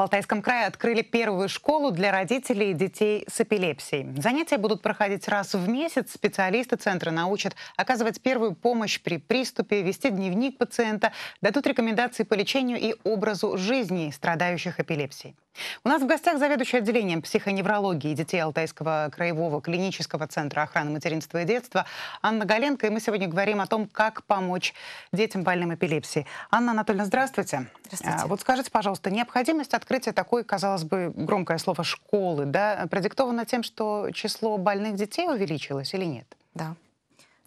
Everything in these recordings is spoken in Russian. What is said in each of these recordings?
В Алтайском крае открыли первую школу для родителей и детей с эпилепсией. Занятия будут проходить раз в месяц. Специалисты центра научат оказывать первую помощь при приступе, вести дневник пациента, дадут рекомендации по лечению и образу жизни страдающих эпилепсией. У нас в гостях заведующий отделением психоневрологии детей Алтайского краевого клинического центра охраны материнства и детства Анна Галенко. И мы сегодня говорим о том, как помочь детям больным эпилепсией. Анна Анатольевна, здравствуйте. Здравствуйте. А, вот скажите, пожалуйста, необходимость открыть открытие такой, казалось бы, громкое слово «школы», да, продиктовано тем, что число больных детей увеличилось или нет? Да.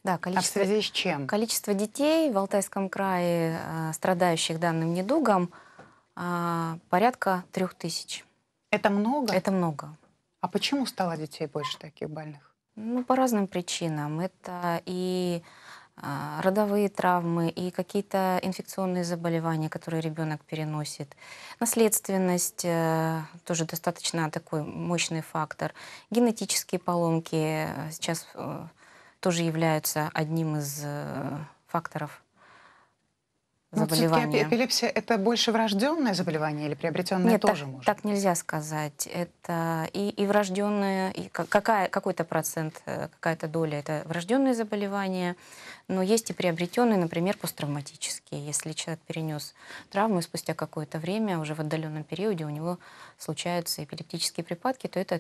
Да, количество, а в связи с чем? Количество детей в Алтайском крае, э, страдающих данным недугом, э, порядка трех тысяч. Это много? Это много. А почему стало детей больше таких больных? Ну, по разным причинам. Это и а, родовые травмы и какие-то инфекционные заболевания, которые ребенок переносит. Наследственность э, тоже достаточно такой мощный фактор. Генетические поломки э, сейчас э, тоже являются одним из факторов ну, заболевание. эпилепсия — это больше врожденное заболевание или приобретенное Нет, тоже так, может? так нельзя сказать. Это и, и врожденное, и какая, какой-то процент, э, какая-то доля — это врожденные заболевания, но есть и приобретенные, например, посттравматические. Если человек перенес травму, и спустя какое-то время, уже в отдаленном периоде, у него случаются эпилептические припадки, то это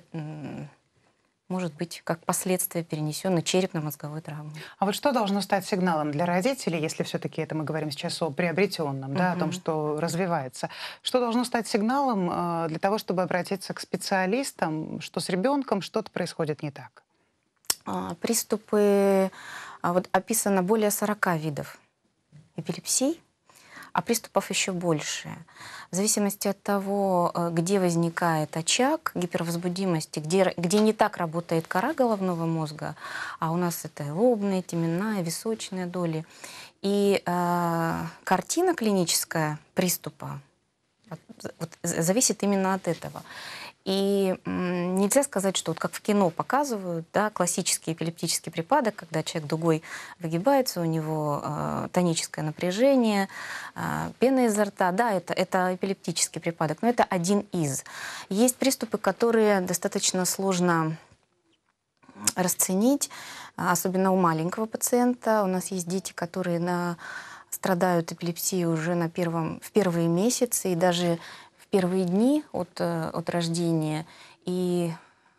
может быть как последствие перенесенной черепно-мозговой травмы. А вот что должно стать сигналом для родителей, если все-таки это мы говорим сейчас о приобретенном, mm-hmm. да, о том, что развивается? Что должно стать сигналом э, для того, чтобы обратиться к специалистам, что с ребенком что-то происходит не так? А, приступы, а, вот описано более 40 видов эпилепсий, а приступов еще больше. В зависимости от того, э, где возникает очаг гипервозбудимости, где, где не так работает кора головного мозга, а у нас это лобная, теменная, височная доли, и э, картина клиническая приступа вот, зависит именно от этого. И нельзя сказать, что вот как в кино показывают, да, классический эпилептический припадок, когда человек дугой выгибается, у него э, тоническое напряжение, э, пена изо рта. Да, это, это эпилептический припадок, но это один из. Есть приступы, которые достаточно сложно расценить, особенно у маленького пациента. У нас есть дети, которые на страдают эпилепсией уже на первом, в первые месяцы, и даже первые дни от, э, от рождения, и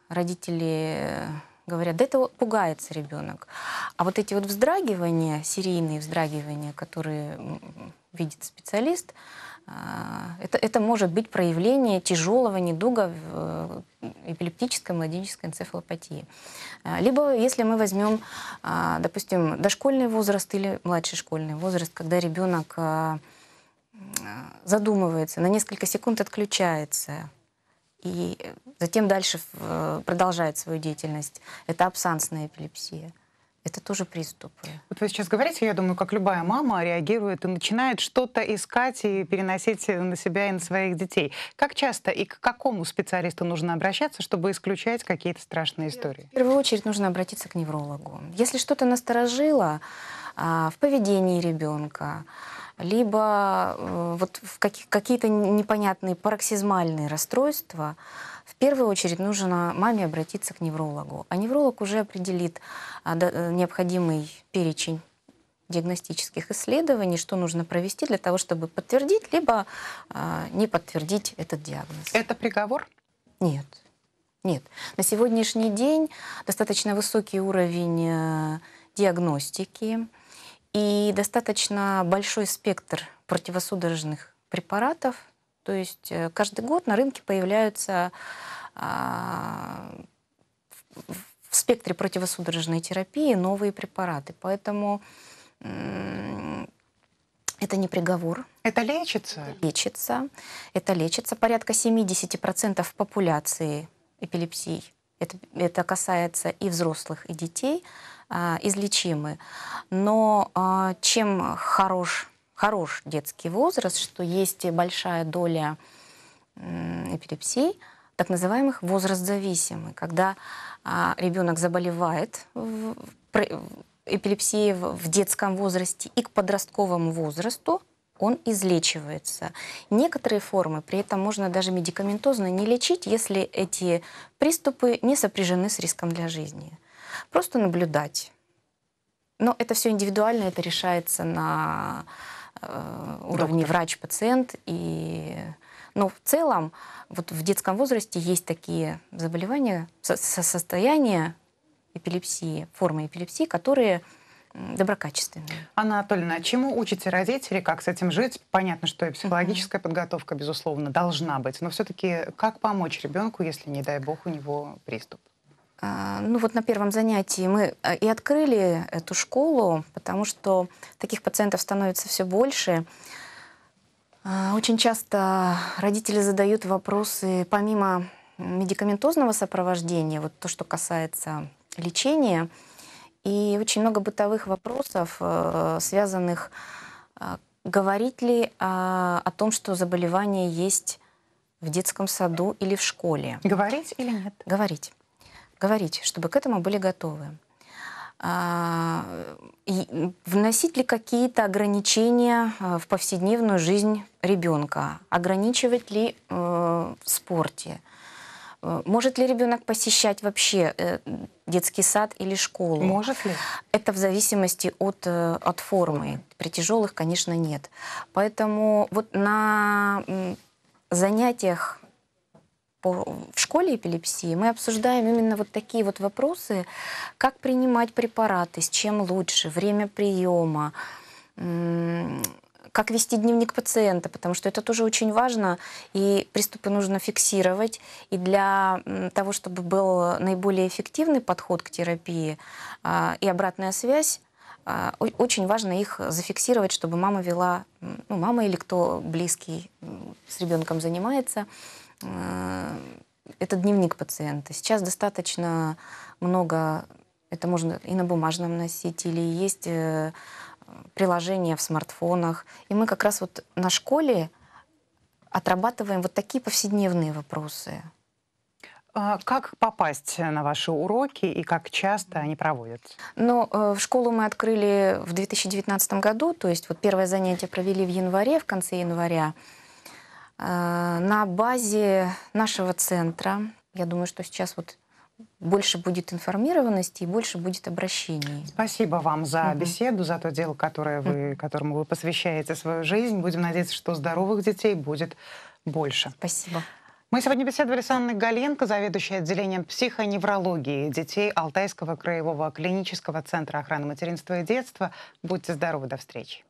родители э, говорят, да это пугается ребенок. А вот эти вот вздрагивания, серийные вздрагивания, которые видит специалист, э, это, это может быть проявление тяжелого недуга в эпилептической младенческой энцефалопатии. Либо если мы возьмем, допустим, дошкольный возраст или младший школьный возраст, когда ребенок задумывается, на несколько секунд отключается и затем дальше э, продолжает свою деятельность. Это абсансная эпилепсия. Это тоже приступы. Вот вы сейчас говорите, я думаю, как любая мама реагирует и начинает что-то искать и переносить на себя и на своих детей. Как часто и к какому специалисту нужно обращаться, чтобы исключать какие-то страшные истории? В первую очередь нужно обратиться к неврологу. Если что-то насторожило а, в поведении ребенка, либо э, вот в какие-то непонятные пароксизмальные расстройства, в первую очередь нужно маме обратиться к неврологу. А невролог уже определит э, э, необходимый перечень диагностических исследований, что нужно провести для того, чтобы подтвердить, либо не подтвердить этот диагноз. Это приговор? Нет. Нет. На сегодняшний день достаточно высокий уровень диагностики, и достаточно большой спектр противосудорожных препаратов. То есть э, каждый год на рынке появляются а, в спектре противосудорожной терапии новые препараты. Поэтому это не приговор. Это лечится? Лечится. Это лечится. Порядка 70% популяции эпилепсий. Это, это касается и взрослых, и детей. А, излечимы. Но а, чем хорош, хорош детский возраст, что есть большая доля эпилепсий, так называемых возраст зависимый, когда а, ребенок заболевает эпилепсией в детском возрасте и к подростковому возрасту он излечивается. Некоторые формы при этом можно даже медикаментозно не лечить, если эти приступы не сопряжены с риском для жизни. Просто наблюдать. Но это все индивидуально, это решается на э, уровне врач-пациент. И... Но ну, в целом вот в детском возрасте есть такие заболевания, со состояния эпилепсии, формы эпилепсии, которые доброкачественные. Анатольевна, а чему учите родители, как с этим жить? Понятно, что и психологическая uh-huh. подготовка, безусловно, должна быть, но все-таки как помочь ребенку, если, не дай бог, у него приступ? А, ну вот на первом занятии мы э, и открыли эту школу, потому что таких пациентов становится все больше. А, очень часто родители задают вопросы, помимо медикаментозного сопровождения, вот то, что касается лечения, и очень много бытовых вопросов, э, связанных, а, говорить ли о том, что заболевание есть в детском саду или в школе. Говорить или нет? Говорить говорить, чтобы к этому были готовы. А, и вносить ли какие-то ограничения а, в повседневную жизнь ребенка? Ограничивать ли э, в спорте? Э, может ли ребенок посещать вообще э, детский сад или школу? Может ли? Это в зависимости от, от формы. При тяжелых, конечно, нет. Поэтому вот на занятиях по, в школе эпилепсии мы обсуждаем именно вот такие вот вопросы, как принимать препараты, с чем лучше, время приема, как вести дневник пациента, потому что это тоже очень важно, и приступы нужно фиксировать. И для того, чтобы был наиболее эффективный подход к терапии а, и обратная связь, а, очень важно их зафиксировать, чтобы мама вела, ну, мама или кто близкий с ребенком занимается, э, это дневник пациента. Сейчас достаточно много, это можно и на бумажном носить, или есть э, приложения в смартфонах. И мы как раз вот на школе отрабатываем вот такие повседневные вопросы. А как попасть на ваши уроки и как часто они проводятся? Ну, э, в школу мы открыли в 2019 году, то есть вот первое занятие провели в январе, в конце января. Э, на базе нашего центра, я думаю, что сейчас вот больше будет информированности и больше будет обращений. Спасибо вам за угу. беседу, за то дело, которое вы, которому вы посвящаете свою жизнь. Будем надеяться, что здоровых детей будет больше. Спасибо. Мы сегодня беседовали с Анной Галенко, заведующей отделением психоневрологии детей Алтайского краевого клинического центра охраны материнства и детства. Будьте здоровы, до встречи.